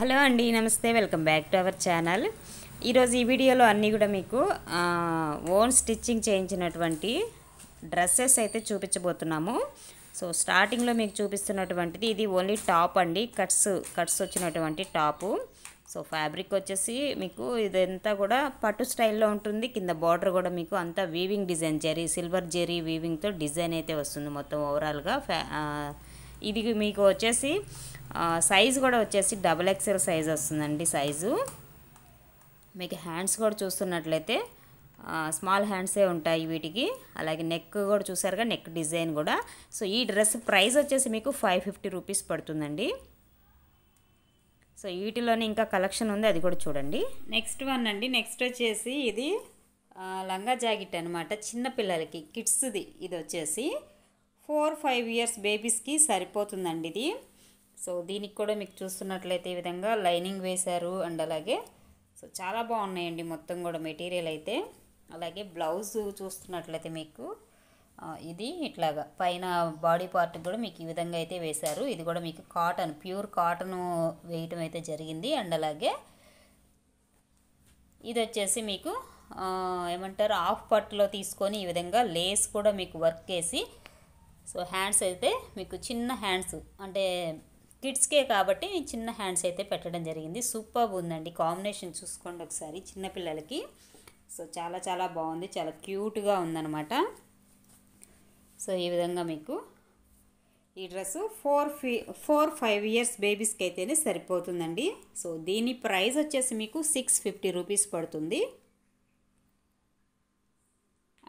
hello అండి నమస్తే welcome back to our channel ఈరోజు ఈ వీడియోలో అన్నీ కూడా మీకు ఓన్ స్టిచ్చింగ్ చేయించినటువంటి డ్రెస్సెస్ అయితే చూపించబోతున్నాము సో స్టార్టింగ్లో మీకు చూపిస్తున్నటువంటిది ఇది ఓన్లీ టాప్ అండి కట్స్ కట్స్ వచ్చినటువంటి టాపు సో ఫ్యాబ్రిక్ వచ్చేసి మీకు ఇదంతా కూడా పట్టు స్టైల్లో ఉంటుంది కింద బార్డర్ కూడా మీకు అంతా weaving design zari silver zari వీవింగ్తో డిజైన్ అయితే వస్తుంది మొత్తం ఓవరాల్గా ఫ్యా ఇది మీకు వచ్చేసి సైజు కూడా వచ్చేసి డబల్ ఎక్సెల్ సైజ్ వస్తుందండి సైజు మీకు హ్యాండ్స్ కూడా చూస్తున్నట్లయితే స్మాల్ హ్యాండ్సే ఉంటాయి వీటికి అలాగే నెక్ కూడా చూసారుగా నెక్ డిజైన్ కూడా సో ఈ డ్రెస్ ప్రైస్ వచ్చేసి మీకు ఫైవ్ ఫిఫ్టీ రూపీస్ పడుతుందండి సో వీటిలోనే ఇంకా కలెక్షన్ ఉంది అది కూడా చూడండి నెక్స్ట్ వన్ అండి నెక్స్ట్ వచ్చేసి ఇది లంగా జాకెట్ అనమాట చిన్నపిల్లలకి కిడ్స్ది ఇది వచ్చేసి ఫోర్ ఫైవ్ ఇయర్స్ బేబీస్కి సరిపోతుందండి ఇది సో దీనికి కూడా మీకు చూస్తున్నట్లయితే ఈ విధంగా లైనింగ్ వేశారు అండ్ అలాగే సో చాలా బాగున్నాయండి మొత్తం కూడా మెటీరియల్ అయితే అలాగే బ్లౌజ్ చూస్తున్నట్లయితే మీకు ఇది ఇట్లాగా పైన బాడీ పార్ట్ కూడా మీకు ఈ విధంగా అయితే వేశారు ఇది కూడా మీకు కాటన్ ప్యూర్ కాటన్ వేయటం అయితే జరిగింది అండ్ అలాగే ఇది వచ్చేసి మీకు ఏమంటారు హాఫ్ పట్టులో తీసుకొని ఈ విధంగా లేస్ కూడా మీకు వర్క్ చేసి సో హ్యాండ్స్ అయితే మీకు చిన్న హ్యాండ్స్ అంటే కిడ్స్కే కాబట్టి చిన్న హ్యాండ్స్ అయితే పెట్టడం జరిగింది సూపర్ ఉందండి కాంబినేషన్ చూసుకోండి ఒకసారి చిన్నపిల్లలకి సో చాలా చాలా బాగుంది చాలా క్యూట్గా ఉందన్నమాట సో ఈ విధంగా మీకు ఈ డ్రెస్ ఫోర్ ఫీ ఫోర్ ఫైవ్ ఇయర్స్ బేబీస్కి అయితేనే సరిపోతుందండి సో దీని ప్రైస్ వచ్చేసి మీకు సిక్స్ ఫిఫ్టీ రూపీస్ పడుతుంది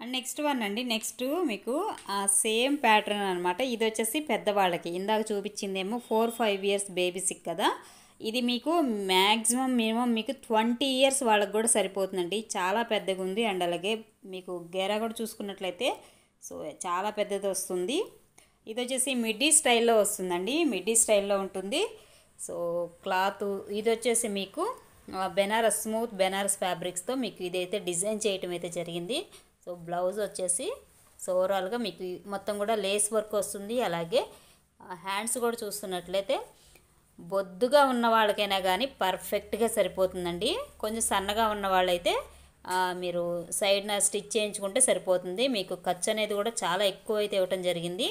అండ్ నెక్స్ట్ వన్ అండి నెక్స్ట్ మీకు ఆ సేమ్ ప్యాటర్న్ అనమాట ఇది వచ్చేసి పెద్దవాళ్ళకి ఇందాక చూపించిందేమో ఫోర్ ఫైవ్ ఇయర్స్ బేబీస్కి కదా ఇది మీకు మ్యాక్సిమం మినిమం మీకు ట్వంటీ ఇయర్స్ వాళ్ళకి కూడా సరిపోతుందండి చాలా పెద్దగా ఉంది అండ్ అలాగే మీకు గేరా కూడా చూసుకున్నట్లయితే సో చాలా పెద్దది వస్తుంది ఇది వచ్చేసి మిడ్డీ స్టైల్లో వస్తుందండి మిడ్డీ స్టైల్లో ఉంటుంది సో క్లాత్ ఇది వచ్చేసి మీకు బెనారస్ స్మూత్ బెనారస్ ఫ్యాబ్రిక్స్తో మీకు ఇదైతే డిజైన్ చేయటం అయితే జరిగింది సో బ్లౌజ్ వచ్చేసి సో ఓవరాల్గా మీకు మొత్తం కూడా లేస్ వర్క్ వస్తుంది అలాగే హ్యాండ్స్ కూడా చూస్తున్నట్లయితే బొద్దుగా ఉన్న వాళ్ళకైనా కానీ పర్ఫెక్ట్గా సరిపోతుందండి కొంచెం సన్నగా ఉన్న వాళ్ళైతే మీరు సైడ్న స్టిచ్ చేయించుకుంటే సరిపోతుంది మీకు ఖర్చు అనేది కూడా చాలా ఎక్కువ అయితే ఇవ్వటం జరిగింది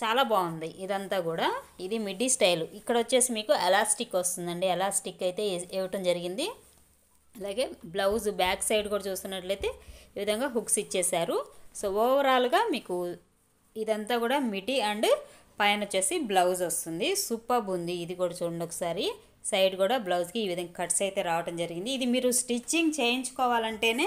చాలా బాగుంది ఇదంతా కూడా ఇది మిడ్డీ స్టైల్ ఇక్కడ వచ్చేసి మీకు ఎలాస్టిక్ వస్తుందండి ఎలాస్టిక్ అయితే ఇవ్వటం జరిగింది అలాగే బ్లౌజ్ బ్యాక్ సైడ్ కూడా చూస్తున్నట్లయితే ఈ విధంగా హుక్స్ ఇచ్చేశారు సో ఓవరాల్గా మీకు ఇదంతా కూడా మిటి అండ్ పైన వచ్చేసి బ్లౌజ్ వస్తుంది సూపర్బ్ ఉంది ఇది కూడా చూడండి ఒకసారి సైడ్ కూడా బ్లౌజ్కి ఈ విధంగా కట్స్ అయితే రావడం జరిగింది ఇది మీరు స్టిచ్చింగ్ చేయించుకోవాలంటేనే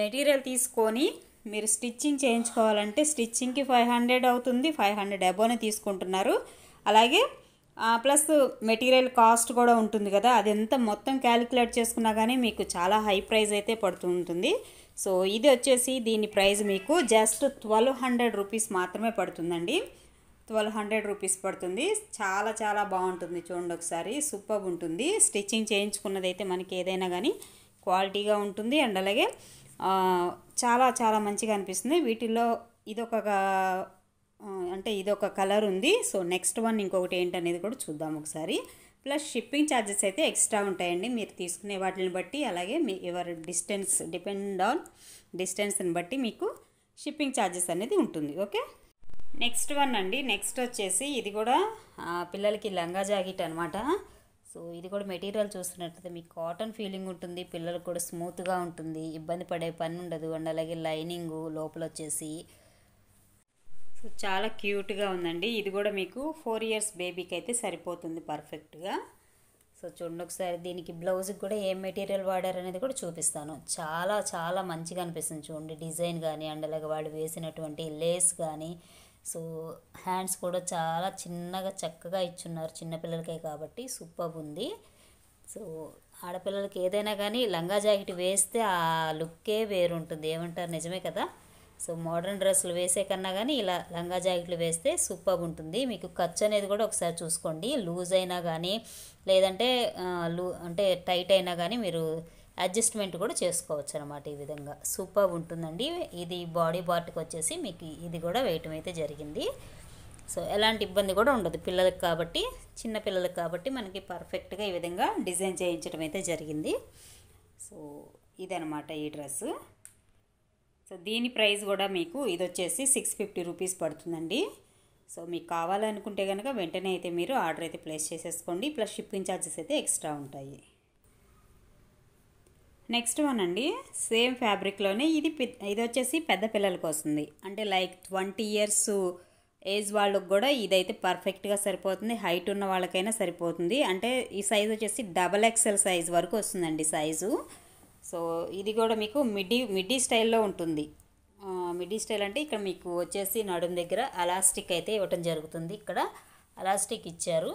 మెటీరియల్ తీసుకొని మీరు స్టిచ్చింగ్ చేయించుకోవాలంటే స్టిచ్చింగ్కి ఫైవ్ హండ్రెడ్ అవుతుంది ఫైవ్ హండ్రెడ్ అబోనే తీసుకుంటున్నారు అలాగే ప్లస్ మెటీరియల్ కాస్ట్ కూడా ఉంటుంది కదా అది ఎంత మొత్తం క్యాలిక్యులేట్ చేసుకున్నా కానీ మీకు చాలా హై ప్రైస్ అయితే పడుతూ ఉంటుంది సో ఇది వచ్చేసి దీని ప్రైస్ మీకు జస్ట్ ట్వెల్వ్ హండ్రెడ్ రూపీస్ మాత్రమే పడుతుందండి ట్వెల్వ్ హండ్రెడ్ రూపీస్ పడుతుంది చాలా చాలా బాగుంటుంది చూడండి ఒకసారి సూపర్ ఉంటుంది స్టిచ్చింగ్ చేయించుకున్నది అయితే మనకి ఏదైనా కానీ క్వాలిటీగా ఉంటుంది అండ్ అలాగే చాలా చాలా మంచిగా అనిపిస్తుంది వీటిల్లో ఇదొక అంటే ఇది ఒక కలర్ ఉంది సో నెక్స్ట్ వన్ ఇంకొకటి ఏంటనేది కూడా చూద్దాం ఒకసారి ప్లస్ షిప్పింగ్ ఛార్జెస్ అయితే ఎక్స్ట్రా ఉంటాయండి మీరు తీసుకునే వాటిని బట్టి అలాగే మీ ఎవరి డిస్టెన్స్ డిపెండ్ ఆన్ డిస్టెన్స్ని బట్టి మీకు షిప్పింగ్ ఛార్జెస్ అనేది ఉంటుంది ఓకే నెక్స్ట్ వన్ అండి నెక్స్ట్ వచ్చేసి ఇది కూడా పిల్లలకి లంగా జాకెట్ అనమాట సో ఇది కూడా మెటీరియల్ చూస్తున్నట్లయితే మీకు కాటన్ ఫీలింగ్ ఉంటుంది పిల్లలకు కూడా స్మూత్గా ఉంటుంది ఇబ్బంది పడే పని ఉండదు అండ్ అలాగే లైనింగు లోపల వచ్చేసి చాలా క్యూట్గా ఉందండి ఇది కూడా మీకు ఫోర్ ఇయర్స్ బేబీకి అయితే సరిపోతుంది పర్ఫెక్ట్గా సో చూడండి ఒకసారి దీనికి బ్లౌజ్కి కూడా ఏం మెటీరియల్ వాడారు అనేది కూడా చూపిస్తాను చాలా చాలా మంచిగా అనిపిస్తుంది చూడండి డిజైన్ కానీ అండ్ అలాగే వాళ్ళు వేసినటువంటి లేస్ కానీ సో హ్యాండ్స్ కూడా చాలా చిన్నగా చక్కగా ఇచ్చున్నారు చిన్నపిల్లలకే కాబట్టి సూపర్ ఉంది సో ఆడపిల్లలకి ఏదైనా కానీ లంగా జాకెట్ వేస్తే ఆ లుక్కే వేరుంటుంది ఏమంటారు నిజమే కదా సో మోడర్న్ డ్రెస్సులు వేసే కన్నా కానీ ఇలా లంగా జాకెట్లు వేస్తే సూపర్ ఉంటుంది మీకు ఖర్చు అనేది కూడా ఒకసారి చూసుకోండి లూజ్ అయినా కానీ లేదంటే లూ అంటే టైట్ అయినా కానీ మీరు అడ్జస్ట్మెంట్ కూడా చేసుకోవచ్చు అనమాట ఈ విధంగా సూపర్ ఉంటుందండి ఇది బాడీ పార్ట్కి వచ్చేసి మీకు ఇది కూడా వేయటం అయితే జరిగింది సో ఎలాంటి ఇబ్బంది కూడా ఉండదు పిల్లలకు కాబట్టి చిన్న పిల్లలకు కాబట్టి మనకి పర్ఫెక్ట్గా ఈ విధంగా డిజైన్ చేయించడం అయితే జరిగింది సో ఇదనమాట ఈ డ్రెస్సు సో దీని ప్రైస్ కూడా మీకు ఇది వచ్చేసి సిక్స్ ఫిఫ్టీ రూపీస్ పడుతుందండి సో మీకు కావాలనుకుంటే కనుక వెంటనే అయితే మీరు ఆర్డర్ అయితే ప్లేస్ చేసేసుకోండి ప్లస్ షిప్పింగ్ ఛార్జెస్ అయితే ఎక్స్ట్రా ఉంటాయి నెక్స్ట్ వన్ అండి సేమ్ ఫ్యాబ్రిక్లోనే ఇది ఇది వచ్చేసి పెద్ద పిల్లలకు వస్తుంది అంటే లైక్ ట్వంటీ ఇయర్స్ ఏజ్ వాళ్ళకు కూడా ఇదైతే పర్ఫెక్ట్గా సరిపోతుంది హైట్ ఉన్న వాళ్ళకైనా సరిపోతుంది అంటే ఈ సైజ్ వచ్చేసి డబల్ ఎక్సెల్ సైజ్ వరకు వస్తుందండి సైజు సో ఇది కూడా మీకు మిడ్డీ మిడ్డీ స్టైల్లో ఉంటుంది మిడ్డీ స్టైల్ అంటే ఇక్కడ మీకు వచ్చేసి నడుం దగ్గర అలాస్టిక్ అయితే ఇవ్వటం జరుగుతుంది ఇక్కడ అలాస్టిక్ ఇచ్చారు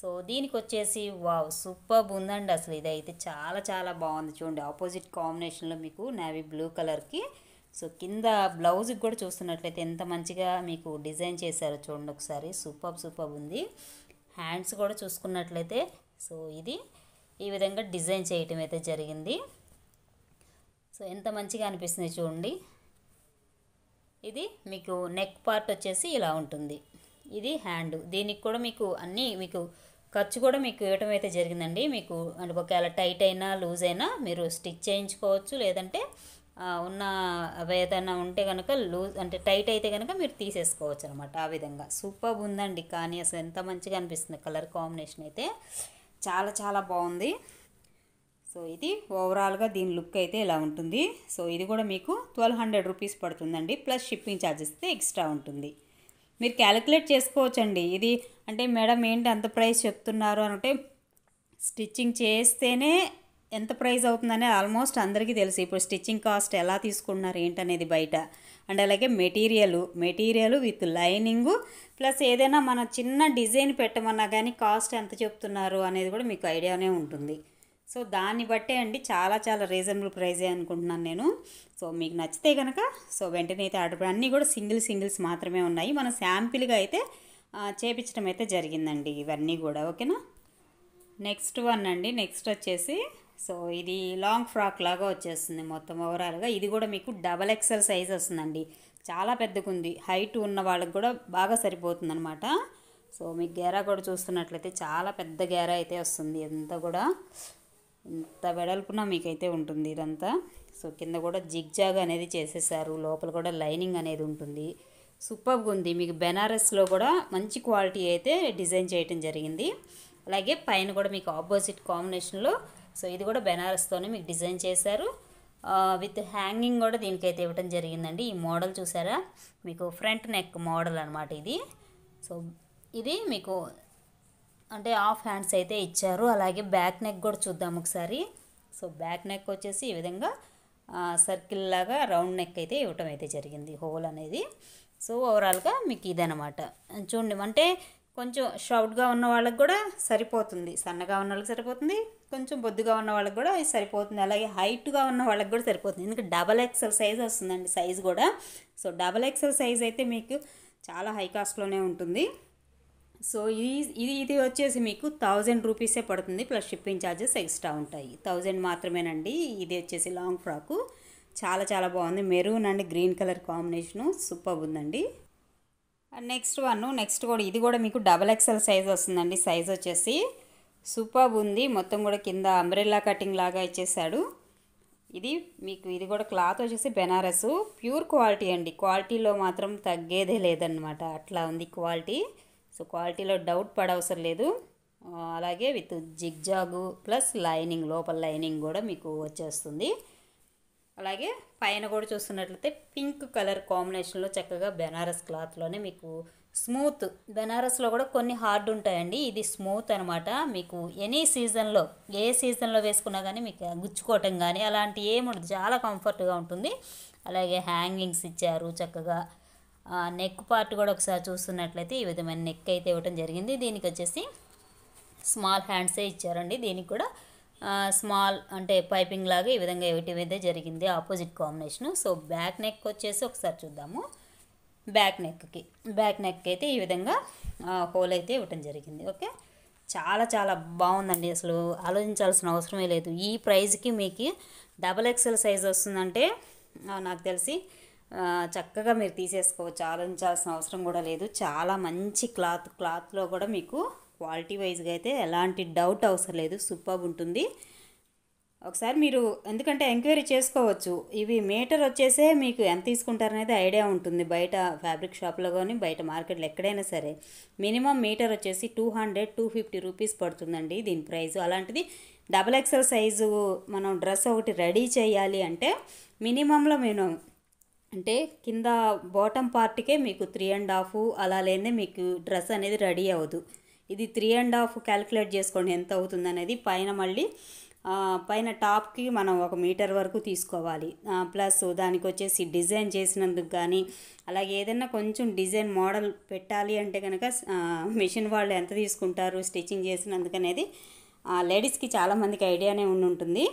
సో దీనికి వచ్చేసి వావ్ సూపర్బ్ ఉందండి అసలు ఇదైతే చాలా చాలా బాగుంది చూడండి ఆపోజిట్ కాంబినేషన్లో మీకు నావీ బ్లూ కలర్కి సో కింద బ్లౌజ్కి కూడా చూస్తున్నట్లయితే ఎంత మంచిగా మీకు డిజైన్ చేశారో చూడండి ఒకసారి సూపర్ సూపర్ ఉంది హ్యాండ్స్ కూడా చూసుకున్నట్లయితే సో ఇది ఈ విధంగా డిజైన్ చేయటం అయితే జరిగింది సో ఎంత మంచిగా అనిపిస్తుంది చూడండి ఇది మీకు నెక్ పార్ట్ వచ్చేసి ఇలా ఉంటుంది ఇది హ్యాండ్ దీనికి కూడా మీకు అన్నీ మీకు ఖర్చు కూడా మీకు ఇవ్వటం అయితే జరిగిందండి మీకు అంటే ఒకవేళ టైట్ అయినా లూజ్ అయినా మీరు స్టిచ్ చేయించుకోవచ్చు లేదంటే ఉన్న ఏదైనా ఉంటే కనుక లూజ్ అంటే టైట్ అయితే కనుక మీరు తీసేసుకోవచ్చు అనమాట ఆ విధంగా సూపర్ ఉందండి కానీ అసలు ఎంత మంచిగా అనిపిస్తుంది కలర్ కాంబినేషన్ అయితే చాలా చాలా బాగుంది సో ఇది ఓవరాల్గా దీని లుక్ అయితే ఇలా ఉంటుంది సో ఇది కూడా మీకు ట్వెల్వ్ హండ్రెడ్ రూపీస్ పడుతుందండి ప్లస్ షిప్పింగ్ ఛార్జెస్ ఎక్స్ట్రా ఉంటుంది మీరు క్యాలిక్యులేట్ చేసుకోవచ్చండి ఇది అంటే మేడం ఏంటి ఎంత ప్రైస్ చెప్తున్నారు అంటే స్టిచ్చింగ్ చేస్తేనే ఎంత ప్రైస్ అవుతుందనే ఆల్మోస్ట్ అందరికీ తెలుసు ఇప్పుడు స్టిచ్చింగ్ కాస్ట్ ఎలా తీసుకుంటున్నారు ఏంటనేది బయట అండ్ అలాగే material material with lining plus ఏదైనా మన చిన్న డిజైన్ పెట్టమన్నా కానీ కాస్ట్ ఎంత చెప్తున్నారు అనేది కూడా మీకు ఐడియానే ఉంటుంది సో దాన్ని బట్టే అండి చాలా చాలా రీజనబుల్ ప్రైజే అనుకుంటున్నాను నేను సో మీకు నచ్చితే కనుక సో వెంటనే అయితే ఆర్డర్ అన్నీ కూడా సింగిల్ సింగిల్స్ మాత్రమే ఉన్నాయి మనం శాంపిల్గా అయితే చేపించడం అయితే జరిగిందండి ఇవన్నీ కూడా ఓకేనా నెక్స్ట్ వన్ అండి నెక్స్ట్ వచ్చేసి సో ఇది లాంగ్ ఫ్రాక్ లాగా వచ్చేస్తుంది మొత్తం ఓవరాల్గా ఇది కూడా మీకు డబల్ ఎక్సెల్ సైజ్ వస్తుందండి చాలా పెద్దగా ఉంది హైట్ ఉన్న వాళ్ళకి కూడా బాగా సరిపోతుంది అనమాట సో మీకు గేరా కూడా చూస్తున్నట్లయితే చాలా పెద్ద గేరా అయితే వస్తుంది ఎంత కూడా ఇంత వెడల్పున మీకైతే ఉంటుంది ఇదంతా సో కింద కూడా జిగ్జాగ్ అనేది చేసేసారు లోపల కూడా లైనింగ్ అనేది ఉంటుంది సూపర్గా ఉంది మీకు బెనారస్లో కూడా మంచి క్వాలిటీ అయితే డిజైన్ చేయటం జరిగింది అలాగే పైన కూడా మీకు ఆపోజిట్ కాంబినేషన్లో సో ఇది కూడా బెనారస్తోనే మీకు డిజైన్ చేశారు విత్ హ్యాంగింగ్ కూడా దీనికైతే ఇవ్వటం జరిగిందండి ఈ మోడల్ చూసారా మీకు ఫ్రంట్ నెక్ మోడల్ అనమాట ఇది సో ఇది మీకు అంటే హాఫ్ హ్యాండ్స్ అయితే ఇచ్చారు అలాగే బ్యాక్ నెక్ కూడా చూద్దాం ఒకసారి సో బ్యాక్ నెక్ వచ్చేసి ఈ విధంగా సర్కిల్ లాగా రౌండ్ నెక్ అయితే ఇవ్వటం అయితే జరిగింది హోల్ అనేది సో ఓవరాల్గా మీకు ఇదనమాట చూడండి అంటే కొంచెం షార్ట్గా ఉన్న వాళ్ళకి కూడా సరిపోతుంది సన్నగా ఉన్న వాళ్ళకి సరిపోతుంది కొంచెం బొద్దుగా ఉన్న వాళ్ళకి కూడా సరిపోతుంది అలాగే హైట్గా ఉన్న వాళ్ళకి కూడా సరిపోతుంది ఎందుకంటే డబల్ ఎక్సెల్ సైజ్ వస్తుందండి సైజ్ కూడా సో డబల్ ఎక్సెల్ సైజ్ అయితే మీకు చాలా హై కాస్ట్లోనే ఉంటుంది సో ఇది ఇది ఇది వచ్చేసి మీకు థౌజండ్ రూపీసే పడుతుంది ప్లస్ షిప్పింగ్ ఛార్జెస్ ఎక్స్ట్రా ఉంటాయి థౌజండ్ మాత్రమేనండి ఇది వచ్చేసి లాంగ్ ఫ్రాకు చాలా చాలా బాగుంది maroon and green colour combination super ఉందండి నెక్స్ట్ వన్ నెక్స్ట్ కూడా ఇది కూడా మీకు డబల్ ఎక్సెల్ సైజ్ వస్తుందండి సైజ్ వచ్చేసి సూపర్ ఉంది మొత్తం కూడా కింద అంబ్రెల్లా కటింగ్ లాగా ఇచ్చేసాడు ఇది మీకు ఇది కూడా క్లాత్ వచ్చేసి బెనారస్ ప్యూర్ క్వాలిటీ అండి క్వాలిటీలో మాత్రం తగ్గేదే లేదనమాట అట్లా ఉంది క్వాలిటీ సో క్వాలిటీలో డౌట్ పడవసరం లేదు అలాగే విత్ జిగ్జాగు ప్లస్ లైనింగ్ లోపల లైనింగ్ కూడా మీకు వచ్చేస్తుంది అలాగే పైన కూడా చూస్తున్నట్లయితే పింక్ కలర్ కాంబినేషన్లో చక్కగా బెనారస్ క్లాత్లోనే మీకు స్మూత్ బెనారస్లో కూడా కొన్ని హార్డ్ ఉంటాయండి ఇది స్మూత్ అనమాట మీకు ఎనీ సీజన్లో ఏ సీజన్లో వేసుకున్నా కానీ మీకు గుచ్చుకోవటం కానీ అలాంటి ఏముండదు చాలా కంఫర్ట్గా ఉంటుంది అలాగే హ్యాంగింగ్స్ ఇచ్చారు చక్కగా నెక్ పార్ట్ కూడా ఒకసారి చూస్తున్నట్లయితే ఈ విధమైన నెక్ అయితే ఇవ్వడం జరిగింది దీనికి వచ్చేసి స్మాల్ హ్యాండ్సే ఇచ్చారండి దీనికి కూడా స్మాల్ అంటే పైపింగ్ లాగా ఈ విధంగా ఇవ్వటం అయితే జరిగింది opposite combination so back neck వచ్చేసి ఒకసారి చూద్దాము బ్యాక్ నెక్కి బ్యాక్ నెక్ అయితే ఈ విధంగా హోల్ అయితే ఇవ్వటం జరిగింది ఓకే చాలా చాలా బాగుందండి అసలు ఆలోచించాల్సిన అవసరమే లేదు ఈ ప్రైజ్కి మీకు డబల్ ఎక్సెల్ సైజ్ వస్తుందంటే నాకు తెలిసి చక్కగా మీరు తీసేసుకోవచ్చు ఆలోచించాల్సిన అవసరం కూడా లేదు చాలా మంచి క్లాత్ క్లాత్లో కూడా మీకు క్వాలిటీ వైజ్గా అయితే ఎలాంటి డౌట్ అవసరం లేదు సూపర్ ఉంటుంది ఒకసారి మీరు ఎందుకంటే ఎంక్వైరీ చేసుకోవచ్చు ఇవి మీటర్ వచ్చేసే మీకు ఎంత తీసుకుంటారనేది ఐడియా ఉంటుంది బయట ఫ్యాబ్రిక్ షాప్లో కానీ బయట మార్కెట్లో ఎక్కడైనా సరే మినిమం మీటర్ వచ్చేసి two hundred two fifty rupees పడుతుందండి దీని ప్రైస్ అలాంటిది డబల్ ఎక్సెల్ సైజు మనం డ్రెస్ ఒకటి రెడీ చేయాలి అంటే మినిమంలో మేము అంటే కింద బాటమ్ పార్ట్కే మీకు త్రీ అండ్ హాఫ్ అలా లేనిదే మీకు డ్రెస్ అనేది రెడీ అవ్వదు ఇది త్రీ అండ్ హాఫ్ క్యాలిక్యులేట్ చేసుకోండి ఎంత అవుతుంది అనేది పైన మళ్ళీ పైన టాప్కి మనం ఒక మీటర్ వరకు తీసుకోవాలి ప్లస్ దానికి వచ్చేసి డిజైన్ చేసినందుకు కానీ అలాగే ఏదైనా కొంచెం డిజైన్ మోడల్ పెట్టాలి అంటే కనుక మిషన్ వాళ్ళు ఎంత తీసుకుంటారు స్టిచ్చింగ్ చేసినందుకు అనేది లేడీస్కి చాలామందికి ఐడియానే ఉండి ఉంటుంది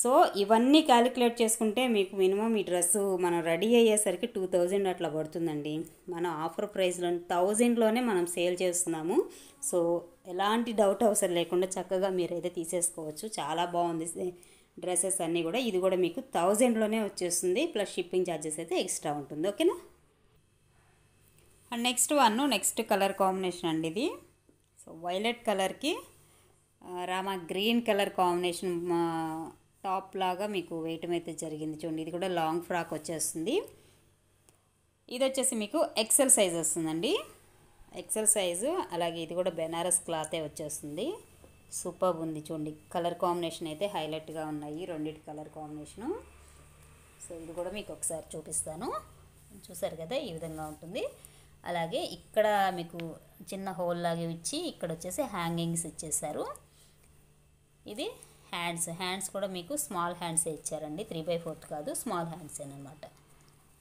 సో ఇవన్నీ క్యాలిక్యులేట్ చేసుకుంటే మీకు మినిమం ఈ డ్రెస్ మనం రెడీ అయ్యేసరికి టూ థౌజండ్ అట్లా పడుతుందండి మనం ఆఫర్ ప్రైస్లో థౌజండ్లోనే మనం సేల్ చేస్తున్నాము సో ఎలాంటి డౌట్ అవసరం లేకుండా చక్కగా మీరు అయితే తీసేసుకోవచ్చు చాలా బాగుంది డ్రెస్సెస్ అన్నీ కూడా ఇది కూడా మీకు థౌజండ్లోనే వచ్చేస్తుంది ప్లస్ షిప్పింగ్ ఛార్జెస్ అయితే ఎక్స్ట్రా ఉంటుంది ఓకేనా and next one next colour combination అండి ఇది సో వైలెట్ కలర్కి Rama green colour combination top లాగా మీకు వేయటం అయితే జరిగింది చూడండి ఇది కూడా లాంగ్ ఫ్రాక్ వచ్చేస్తుంది ఇది వచ్చేసి మీకు ఎక్సెల్ సైజ్ వస్తుందండి ఎక్సెల్ సైజు అలాగే ఇది కూడా బెనారస్ క్లాతే వచ్చేస్తుంది సూపర్ ఉంది చూడండి కలర్ కాంబినేషన్ అయితే హైలైట్గా ఉన్నాయి రెండింటి కలర్ కాంబినేషను సో ఇది కూడా మీకు ఒకసారి చూపిస్తాను చూసారు కదా ఈ విధంగా ఉంటుంది అలాగే ఇక్కడ మీకు చిన్న హోల్ లాగే ఇచ్చి ఇక్కడ వచ్చేసి హ్యాంగింగ్స్ ఇచ్చేసారు ఇది హ్యాండ్స్ హ్యాండ్స్ కూడా మీకు స్మాల్ హ్యాండ్సే ఇచ్చారండి త్రీ బై ఫోర్త్ కాదు స్మాల్ హ్యాండ్స్ అనమాట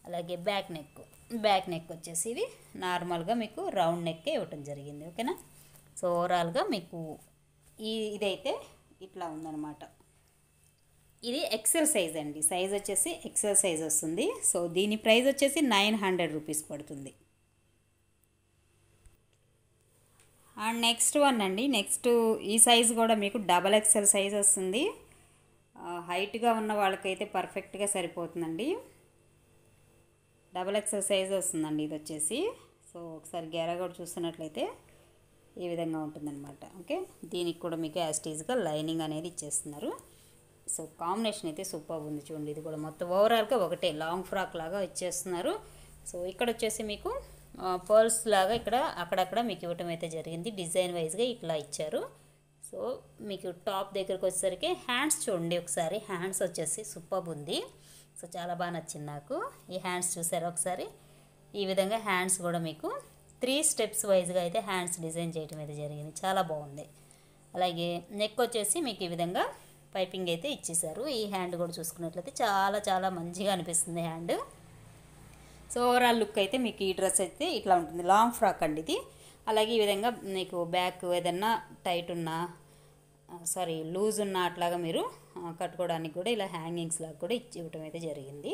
అలాగే బ్యాక్ నెక్ బ్యాక్ నెక్ వచ్చేసి ఇవి నార్మల్గా మీకు రౌండ్ నెక్కే ఇవ్వటం జరిగింది ఓకేనా సో ఓవరాల్గా మీకు ఈ ఇదైతే ఇట్లా ఉందన్నమాట ఇది ఎక్సెల్ సైజ్ అండి సైజ్ వచ్చేసి ఎక్సెల్ సైజ్ వస్తుంది సో దీని ప్రైస్ వచ్చేసి నైన్ హండ్రెడ్ రూపీస్ పడుతుంది అండ్ నెక్స్ట్ వన్ అండి నెక్స్ట్ ఈ సైజు కూడా మీకు డబల్ ఎక్సెల్ సైజ్ వస్తుంది హైట్గా ఉన్న వాళ్ళకైతే పర్ఫెక్ట్గా సరిపోతుందండి డబల్ ఎక్సెల్ సైజ్ వస్తుందండి ఇది వచ్చేసి సో ఒకసారి గేరా కూడా చూస్తున్నట్లయితే ఈ విధంగా ఉంటుందన్నమాట ఓకే దీనికి కూడా మీకు యాస్టీజ్గా లైనింగ్ అనేది ఇచ్చేస్తున్నారు సో కాంబినేషన్ అయితే సూపర్ ఉంది చూడండి ఇది కూడా మొత్తం ఓవరాల్గా ఒకటే లాంగ్ ఫ్రాక్ లాగా ఇచ్చేస్తున్నారు సో ఇక్కడ వచ్చేసి మీకు పర్ల్స్ లాగా ఇక్కడ అక్కడక్కడ మీకు ఇవ్వటం అయితే జరిగింది డిజైన్ వైజ్గా ఇట్లా ఇచ్చారు సో మీకు టాప్ దగ్గరకు వచ్చేసరికి హ్యాండ్స్ చూడండి ఒకసారి హ్యాండ్స్ వచ్చేసి సూపర్బ్ ఉంది సో చాలా బాగా నచ్చింది నాకు ఈ హ్యాండ్స్ చూసారా ఒకసారి ఈ విధంగా హ్యాండ్స్ కూడా మీకు త్రీ స్టెప్స్ వైజ్గా అయితే హ్యాండ్స్ డిజైన్ చేయటం అయితే జరిగింది చాలా బాగుంది అలాగే నెక్ వచ్చేసి మీకు ఈ విధంగా పైపింగ్ అయితే ఇచ్చేసారు ఈ హ్యాండ్ కూడా చూసుకున్నట్లయితే చాలా చాలా మంచిగా అనిపిస్తుంది హ్యాండ్ సో ఓవరాల్ లుక్ అయితే మీకు ఈ డ్రెస్ అయితే ఇట్లా ఉంటుంది లాంగ్ ఫ్రాక్ అండి ఇది అలాగే ఈ విధంగా మీకు బ్యాక్ ఏదన్నా టైట్ ఉన్నా సారీ లూజ్ ఉన్నా అట్లాగా మీరు కట్టుకోవడానికి కూడా ఇలా హ్యాంగింగ్స్ లాగా కూడా ఇచ్చి ఇవ్వటం అయితే జరిగింది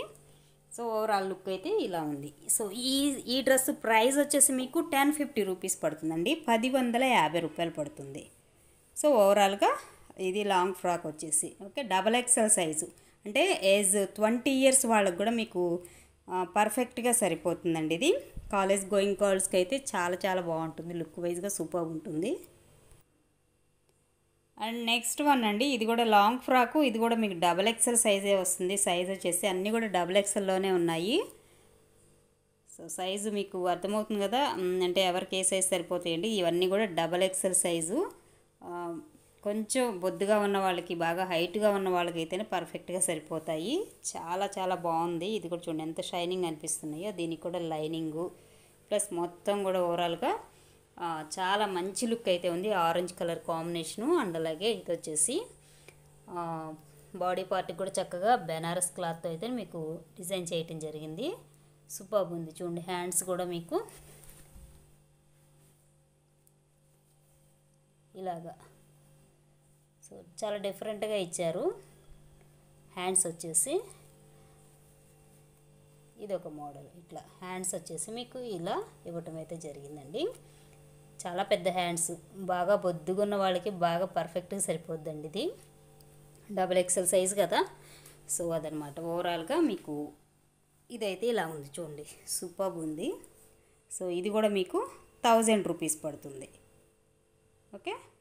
సో ఓవరాల్ లుక్ అయితే ఇలా ఉంది సో ఈ ఈ డ్రెస్ ప్రైస్ వచ్చేసి మీకు టెన్ ఫిఫ్టీ రూపీస్ పడుతుందండి పది వందల యాభై రూపాయలు పడుతుంది సో ఓవరాల్గా ఇది లాంగ్ ఫ్రాక్ వచ్చేసి ఓకే డబల్ ఎక్సెల్ సైజు అంటే ఏజ్ ట్వంటీ ఇయర్స్ వాళ్ళకు కూడా మీకు పర్ఫెక్ట్గా సరిపోతుందండి ఇది కాలేజ్ గోయింగ్ కాల్స్కి అయితే చాలా చాలా బాగుంటుంది లుక్ వైజ్గా సూపర్ ఉంటుంది అండ్ నెక్స్ట్ వన్ అండి ఇది కూడా లాంగ్ ఫ్రాకు ఇది కూడా మీకు డబల్ ఎక్సెల్ సైజే వస్తుంది సైజ్ వచ్చేసి అన్నీ కూడా డబల్ ఎక్సెల్లోనే ఉన్నాయి సో సైజు మీకు అర్థమవుతుంది కదా అంటే ఎవరికి ఏ సైజ్ సరిపోతాయండి ఇవన్నీ కూడా డబల్ ఎక్సెల్ సైజు కొంచెం బొద్దుగా ఉన్న వాళ్ళకి బాగా హైట్గా ఉన్న వాళ్ళకి అయితేనే పర్ఫెక్ట్గా సరిపోతాయి చాలా చాలా బాగుంది ఇది కూడా చూడండి ఎంత షైనింగ్ అనిపిస్తున్నాయో దీనికి కూడా లైనింగు ప్లస్ మొత్తం కూడా ఓవరాల్గా చాలా మంచి లుక్ అయితే ఉంది ఆరెంజ్ కలర్ కాంబినేషను అండ్ అలాగే ఇది వచ్చేసి బాడీ పార్ట్కి కూడా చక్కగా బెనారస్ క్లాత్తో అయితే మీకు డిజైన్ చేయటం జరిగింది సూపర్ ఉంది చూడండి హ్యాండ్స్ కూడా మీకు ఇలాగా సో చాలా డిఫరెంట్గా ఇచ్చారు హ్యాండ్స్ వచ్చేసి ఇది ఒక మోడల్ ఇట్లా హ్యాండ్స్ వచ్చేసి మీకు ఇలా ఇవ్వటం అయితే జరిగిందండి చాలా పెద్ద హ్యాండ్స్ బాగా బొద్దుగున్న వాళ్ళకి బాగా పర్ఫెక్ట్గా సరిపోద్దండి ఇది డబుల్ ఎక్సెల్ సైజ్ కదా సో అదనమాట ఓవరాల్గా మీకు ఇదైతే ఇలా ఉంది చూడండి సూపర్ ఉంది సో ఇది కూడా మీకు థౌజండ్ రూపీస్ పడుతుంది ఓకే